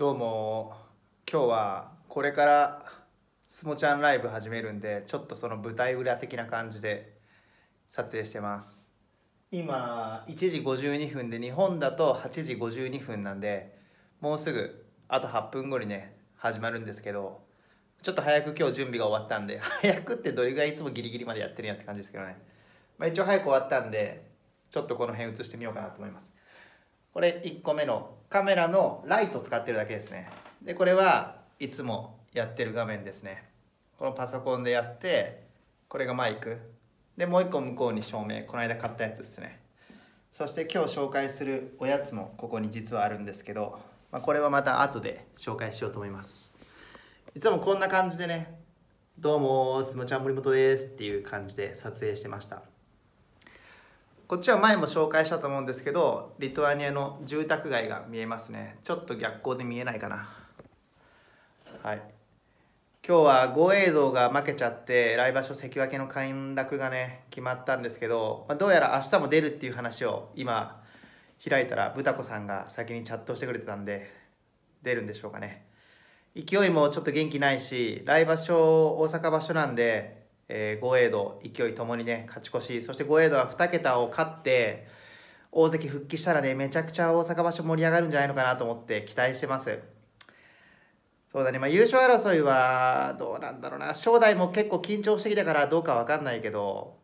どうも今日はこれからすもちゃんライブ始めるんでちょっとその舞台裏的な感じで撮影してます今1時52分で日本だと8時52分なんでもうすぐあと8分後にね始まるんですけどちょっと早く今日準備が終わったんで 早くってどれぐらいいつもギリギリまでやってるんやって感じですけどね、まあ、一応早く終わったんでちょっとこの辺映してみようかなと思いますこれ1個目のカメラのライト使ってるだけですねでこれはいつもやってる画面ですねこのパソコンでやってこれがマイクでもう1個向こうに照明この間買ったやつですねそして今日紹介するおやつもここに実はあるんですけど、まあ、これはまた後で紹介しようと思いますいつもこんな感じでねどうもすもちゃん森本ですっていう感じで撮影してましたこっちは前も紹介したと思うんですけどリトアニアの住宅街が見えますねちょっと逆光で見えないかなはい今日は豪栄道が負けちゃって来場所関脇の陥落がね決まったんですけど、まあ、どうやら明日も出るっていう話を今開いたらブタコさんが先にチャットしてくれてたんで出るんでしょうかね勢いもちょっと元気ないし来場所大阪場所なんでえー、5エード勢いともにね勝ち越しそして5エードは2桁を勝って大関復帰したらねめちゃくちゃ大阪場所盛り上がるんじゃないのかなと思って期待してますそうだね、まあ、優勝争いはどうなんだろうな正代も結構緊張してきたからどうか分かんないけど、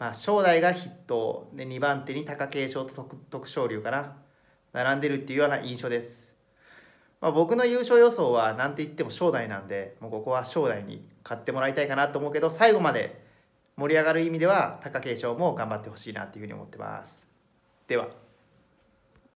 まあ、正代が筆頭で2番手に貴景勝と徳徳勝龍かな並んでるっていうような印象ですまあ、僕の優勝予想は何て言っても正代なんでもうここは正代に勝ってもらいたいかなと思うけど最後まで盛り上がる意味では貴景勝も頑張ってほしいなっていうふうに思ってます。では